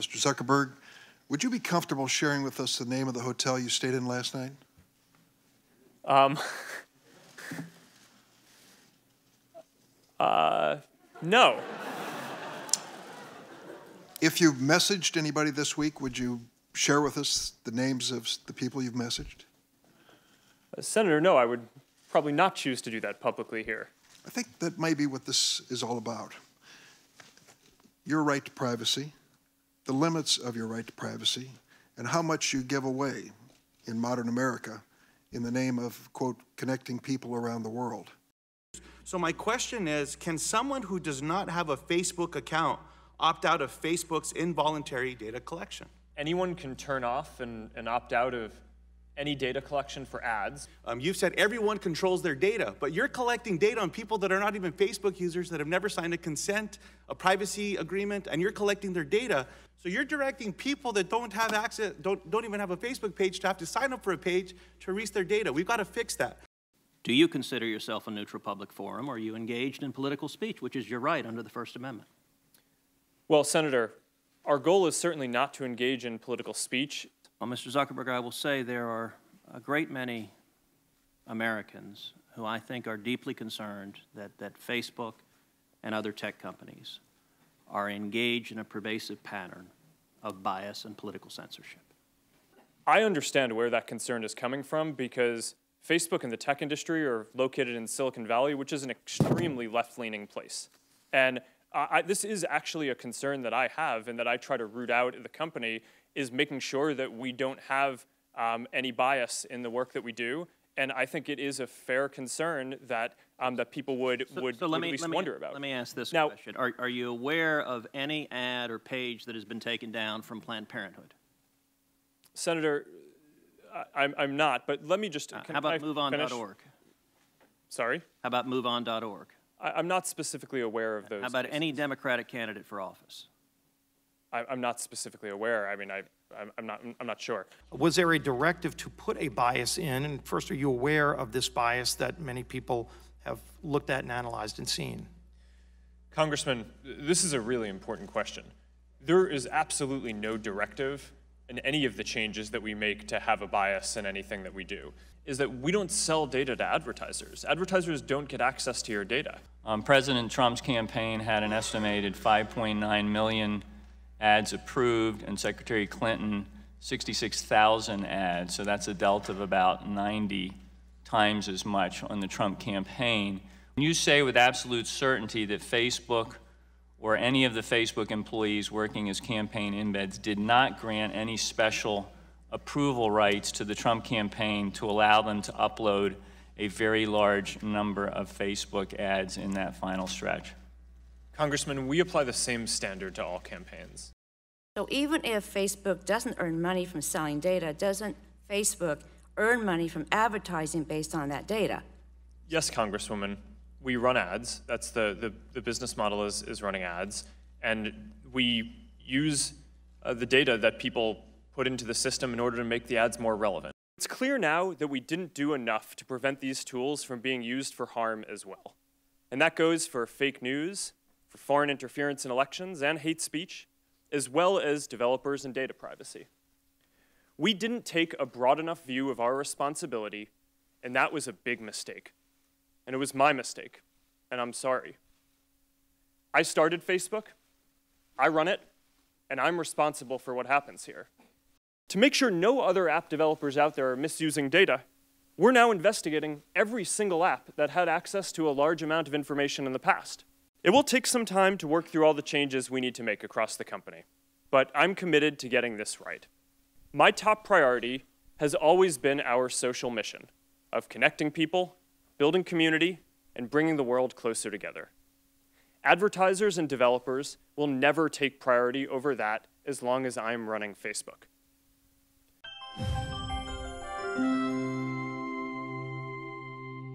Mr. Zuckerberg, would you be comfortable sharing with us the name of the hotel you stayed in last night? Um, uh, no. If you've messaged anybody this week, would you share with us the names of the people you've messaged? Uh, Senator, no, I would probably not choose to do that publicly here. I think that may be what this is all about. Your right to privacy, the limits of your right to privacy and how much you give away in modern America in the name of, quote, connecting people around the world. So, my question is can someone who does not have a Facebook account opt out of Facebook's involuntary data collection? Anyone can turn off and, and opt out of any data collection for ads. Um, you've said everyone controls their data, but you're collecting data on people that are not even Facebook users that have never signed a consent, a privacy agreement, and you're collecting their data. So you're directing people that don't have access, don't, don't even have a Facebook page to have to sign up for a page to reach their data. We've got to fix that. Do you consider yourself a neutral public forum? Or are you engaged in political speech, which is your right under the First Amendment? Well, Senator, our goal is certainly not to engage in political speech. Well, Mr. Zuckerberg, I will say there are a great many Americans who I think are deeply concerned that, that Facebook and other tech companies are engaged in a pervasive pattern of bias and political censorship. I understand where that concern is coming from because Facebook and the tech industry are located in Silicon Valley, which is an extremely left leaning place. And I, this is actually a concern that I have and that I try to root out in the company is making sure that we don't have um, any bias in the work that we do. And I think it is a fair concern that um, that people would so, would, so would me, at least me, wonder about. Let me ask this now, question: are, are you aware of any ad or page that has been taken down from Planned Parenthood? Senator, I, am I'm not. But let me just. Uh, how about MoveOn.org? Sorry. How about MoveOn.org? I, I'm not specifically aware of those. How about cases. any Democratic candidate for office? I, am not specifically aware. I mean, I, I'm not, I'm not sure. Was there a directive to put a bias in? And first, are you aware of this bias that many people have looked at and analyzed and seen? Congressman, this is a really important question. There is absolutely no directive in any of the changes that we make to have a bias in anything that we do is that we don't sell data to advertisers. Advertisers don't get access to your data. Um, President Trump's campaign had an estimated 5.9 million ads approved, and Secretary Clinton 66,000 ads. So that's a delta of about 90 times as much on the Trump campaign. When you say with absolute certainty that Facebook or any of the Facebook employees working as campaign embeds did not grant any special approval rights to the Trump campaign to allow them to upload a very large number of Facebook ads in that final stretch. Congressman, we apply the same standard to all campaigns. So even if Facebook doesn't earn money from selling data, doesn't Facebook earn money from advertising based on that data? Yes, Congresswoman. We run ads. That's the, the, the business model is, is running ads. And we use uh, the data that people put into the system in order to make the ads more relevant. It's clear now that we didn't do enough to prevent these tools from being used for harm as well. And that goes for fake news, for foreign interference in elections and hate speech, as well as developers and data privacy. We didn't take a broad enough view of our responsibility, and that was a big mistake. And it was my mistake, and I'm sorry. I started Facebook, I run it, and I'm responsible for what happens here. To make sure no other app developers out there are misusing data, we're now investigating every single app that had access to a large amount of information in the past. It will take some time to work through all the changes we need to make across the company, but I'm committed to getting this right. My top priority has always been our social mission of connecting people, building community, and bringing the world closer together. Advertisers and developers will never take priority over that as long as I'm running Facebook.